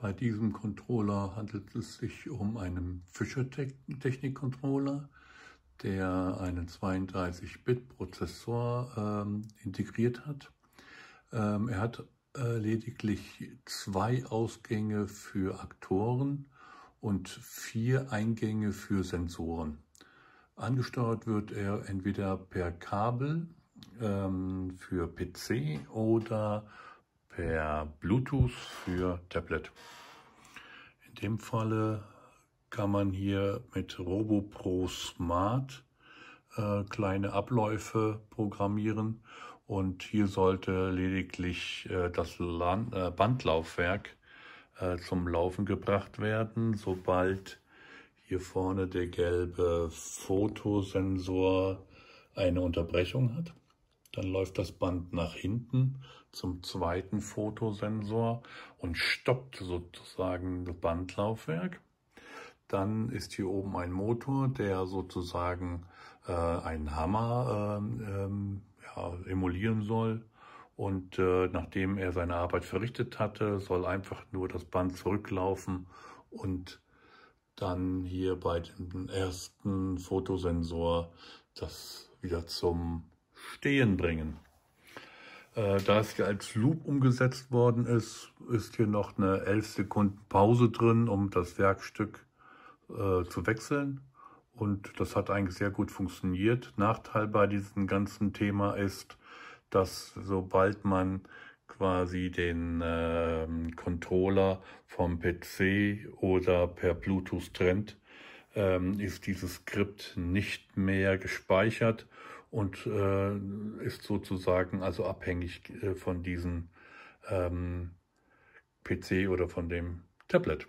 Bei diesem Controller handelt es sich um einen Fischer-Technik-Controller, der einen 32-Bit-Prozessor ähm, integriert hat. Ähm, er hat äh, lediglich zwei Ausgänge für Aktoren und vier Eingänge für Sensoren. Angesteuert wird er entweder per Kabel ähm, für PC oder per Bluetooth für Tablet. In dem Falle kann man hier mit RoboPro Smart äh, kleine Abläufe programmieren und hier sollte lediglich äh, das Land, äh, Bandlaufwerk äh, zum Laufen gebracht werden, sobald hier vorne der gelbe Fotosensor eine Unterbrechung hat. Dann läuft das Band nach hinten zum zweiten Fotosensor und stoppt sozusagen das Bandlaufwerk. Dann ist hier oben ein Motor, der sozusagen äh, einen Hammer äh, ähm, ja, emulieren soll. Und äh, nachdem er seine Arbeit verrichtet hatte, soll einfach nur das Band zurücklaufen und dann hier bei dem ersten Fotosensor das wieder zum Stehen bringen. Äh, da es ja als Loop umgesetzt worden ist, ist hier noch eine 11 Sekunden Pause drin, um das Werkstück äh, zu wechseln. Und das hat eigentlich sehr gut funktioniert. Nachteil bei diesem ganzen Thema ist, dass sobald man quasi den äh, Controller vom PC oder per Bluetooth trennt, ähm, ist dieses Skript nicht mehr gespeichert und äh, ist sozusagen also abhängig äh, von diesem ähm, PC oder von dem Tablet.